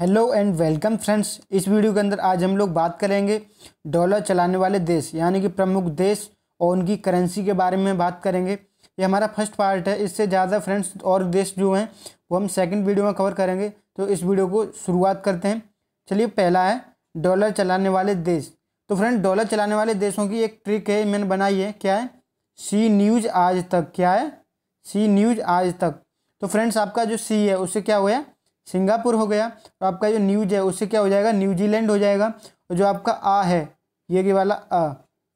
hello and welcome friends इस video के अंदर आज हम लोग बात करेंगे डॉलर चलाने वाले देश यानी कि प्रमुख देश और उनकी करेंसी के बारे में बात करेंगे ये हमारा फर्स्ट पार्ट है इससे ज़्यादा फ्रेंड्स और देश जो हैं वो हम सेकंड वीडियो में कवर करेंगे तो इस वीडियो को शुरुआत करते हैं चलिए पहला है डॉलर चलाने वाले देश तो फ्रेंड डॉलर चलाने वाले देशों की एक ट्रिक है मैंने बनाई है क्या है सी न्यूज़ आज तक क्या है सी न्यूज़ आज तक तो फ्रेंड्स आपका जो सी है उससे क्या हुआ है सिंगापुर हो गया तो आपका जो न्यूज है उससे क्या हो जाएगा न्यूजीलैंड हो जाएगा और जो आपका आ है ये कि वाला अ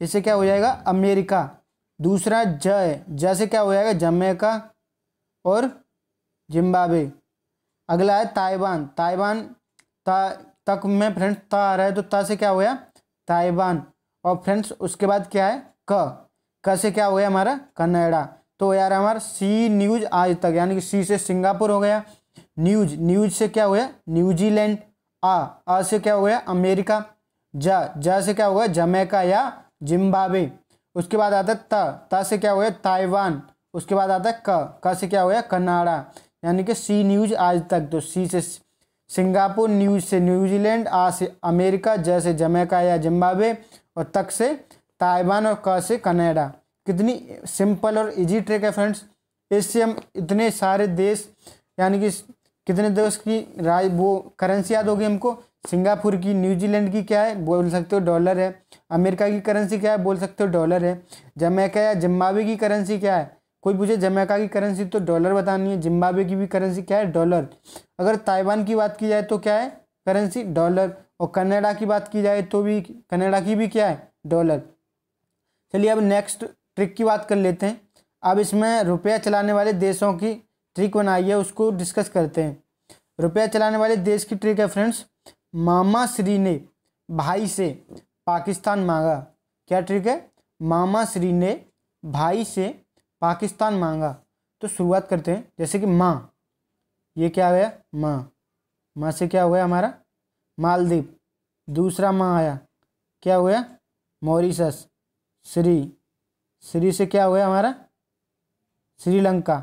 इससे क्या हो जाएगा अमेरिका दूसरा ज है ज से क्या हो जाएगा जमैका और जिम्बाब्वे अगला है ताइवान ताइवान ता तक में फ्रेंड्स ता आ रहा है तो ता से क्या हो गया ताइवान और फ्रेंड्स उसके बाद क्या है क क से क्या हो गया हमारा कनाडा तो यार हमारा सी न्यूज़ आज तक यानी कि सी से सिंगापुर हो गया न्यूज न्यूज से क्या हो गया न्यूजीलैंड आ आ से क्या हो गया अमेरिका जा जा से क्या हुआ जमैका या जिम्बाबे उसके बाद आता है ता ता से क्या हो गया ताइवान उसके बाद आता है क क से क्या हो गया कनाडा यानी कि सी न्यूज आज तक तो सी से सिंगापुर न्यूज से न्यूजीलैंड आ से अमेरिका ज से जमैका या जिम्बाबे और तक से ताइवान और क से कनाडा कितनी सिंपल और इजी ट्रिक है फ्रेंड्स इससे हम इतने सारे देश यानी कि कितने देश की राय वो करेंसी याद होगी हमको सिंगापुर की न्यूजीलैंड की क्या है बोल सकते हो डॉलर है अमेरिका की करेंसी क्या है बोल सकते हो डॉलर है जमैका या जिम्बावे की करेंसी क्या है कोई पूछे जमैका की करेंसी तो डॉलर बतानी है जिम्बावे की भी करेंसी क्या है डॉलर अगर ताइवान की बात की जाए तो क्या है करेंसी डॉलर और कनाडा की बात की जाए तो भी कनाडा की भी क्या है डॉलर चलिए अब नेक्स्ट ट्रिक की बात कर लेते हैं अब इसमें रुपया चलाने वाले देशों की ट्रिक बनाई है उसको डिस्कस करते हैं रुपया चलाने वाले देश की ट्रिक है फ्रेंड्स मामा श्री ने भाई से पाकिस्तान मांगा क्या ट्रिक है मामा श्री ने भाई से पाकिस्तान मांगा तो शुरुआत करते हैं जैसे कि माँ ये क्या गया माँ माँ से क्या हो गया हमारा मालदीप दूसरा माँ आया क्या हो गया मॉरिशस श्री श्री से क्या हो गया हमारा श्रीलंका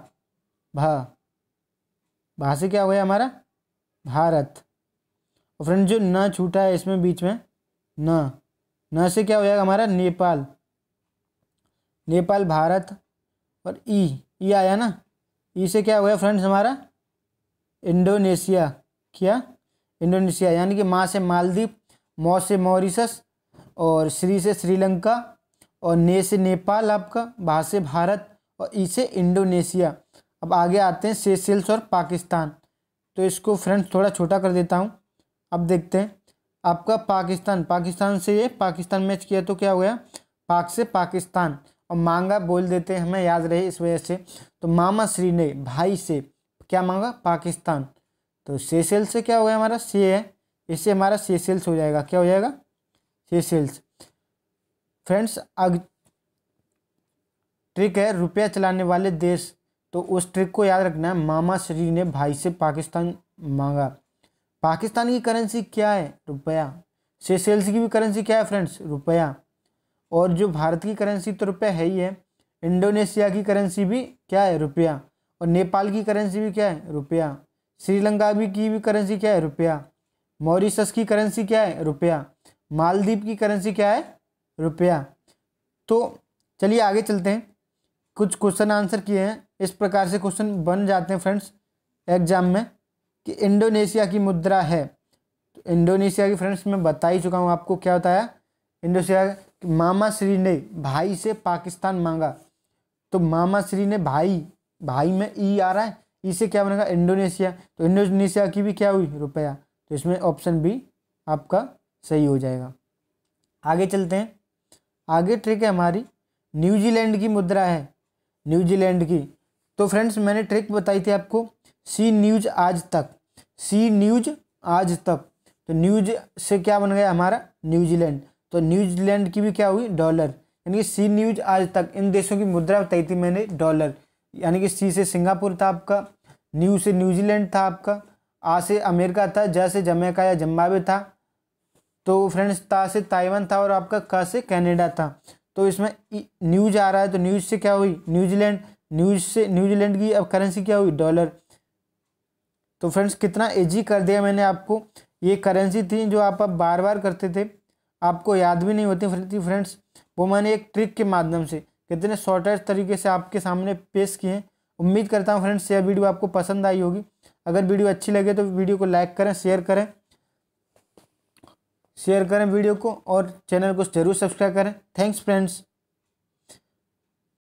भा भा से क्या हो गया हमारा भारत और फ्रेंड जो न छूटा है इसमें बीच में न न से क्या हो जाएगा हमारा नेपाल नेपाल भारत और ई ई आया ना ई से क्या हो गया फ्रेंड्स हमारा इंडोनेशिया क्या इंडोनेशिया यानी कि माँ से मालदीप मौ से मॉरिशस और श्री से श्रीलंका और ने से नेपाल आपका भा से भारत और ई से इंडोनेशिया अब आगे आते हैं सेशेल्स और पाकिस्तान तो इसको फ्रेंड्स थोड़ा छोटा कर देता हूँ अब देखते हैं आपका पाकिस्तान पाकिस्तान से ये पाकिस्तान मैच किया तो क्या हो गया पाक से पाकिस्तान और मांगा बोल देते हैं हमें याद रहे इस वजह से तो मामा श्री ने भाई से क्या मांगा पाकिस्तान तो सेसेल से क्या हो गया हमारा से है इससे हमारा सेसेल्स हो जाएगा क्या हो जाएगा सेसेल्स फ्रेंड्स अग ट्रिक है रुपया चलाने वाले देश तो उस ट्रिक को याद रखना है मामा शरीर ने भाई से पाकिस्तान मांगा पाकिस्तान की करेंसी क्या है रुपया सेल्स की भी करेंसी क्या है फ्रेंड्स रुपया और जो भारत की करेंसी तो रुपया है ही है इंडोनेशिया की करेंसी भी क्या है रुपया और नेपाल की करेंसी भी क्या है रुपया श्रीलंका भी की भी करेंसी क्या है रुपया मॉरिशस की करेंसी क्या है रुपया मालदीप की करेंसी क्या है रुपया तो चलिए आगे चलते हैं कुछ क्वेश्चन आंसर किए हैं इस प्रकार से क्वेश्चन बन जाते हैं फ्रेंड्स एग्जाम में कि इंडोनेशिया की मुद्रा है तो इंडोनेशिया की फ्रेंड्स मैं बता ही चुका हूँ आपको क्या बताया इंडोनेशिया मामा श्री ने भाई से पाकिस्तान मांगा तो मामा श्री ने भाई भाई में ई आ रहा है ई से क्या बनेगा इंडोनेशिया तो इंडोनेशिया की भी क्या हुई रुपया तो इसमें ऑप्शन बी आपका सही हो जाएगा आगे चलते हैं आगे ट्रिक है हमारी न्यूजीलैंड की मुद्रा है न्यूजीलैंड की तो फ्रेंड्स मैंने ट्रिक बताई थी आपको सी न्यूज आज तक सी न्यूज आज तक तो न्यूज से क्या बन गया हमारा न्यूजीलैंड तो न्यूजीलैंड की भी क्या हुई डॉलर यानी कि सी न्यूज आज तक इन देशों की मुद्रा बताई थी मैंने डॉलर यानी कि सी से सिंगापुर था आपका न्यू से न्यूजीलैंड था आपका आ से अमेरिका था ज से जमैका या जम्बावे था तो फ्रेंड्स ता से ताइवान था और आपका क से कैनेडा था तो इसमें न्यूज आ रहा है तो न्यूज से क्या हुई न्यूजीलैंड न्यूज से न्यूजीलैंड की अब करेंसी क्या हुई डॉलर तो फ्रेंड्स कितना एजी कर दिया मैंने आपको ये करेंसी थी जो आप अब बार बार करते थे आपको याद भी नहीं होती फ्रेंड्स वो मैंने एक ट्रिक के माध्यम से कितने शॉर्टेज तरीके से आपके सामने पेश किए हैं उम्मीद करता हूँ फ्रेंड्स यह वीडियो आपको पसंद आई होगी अगर वीडियो अच्छी लगे तो वीडियो को लाइक करें शेयर करें शेयर करें वीडियो को और चैनल को जरूर सब्सक्राइब करें थैंक्स फ्रेंड्स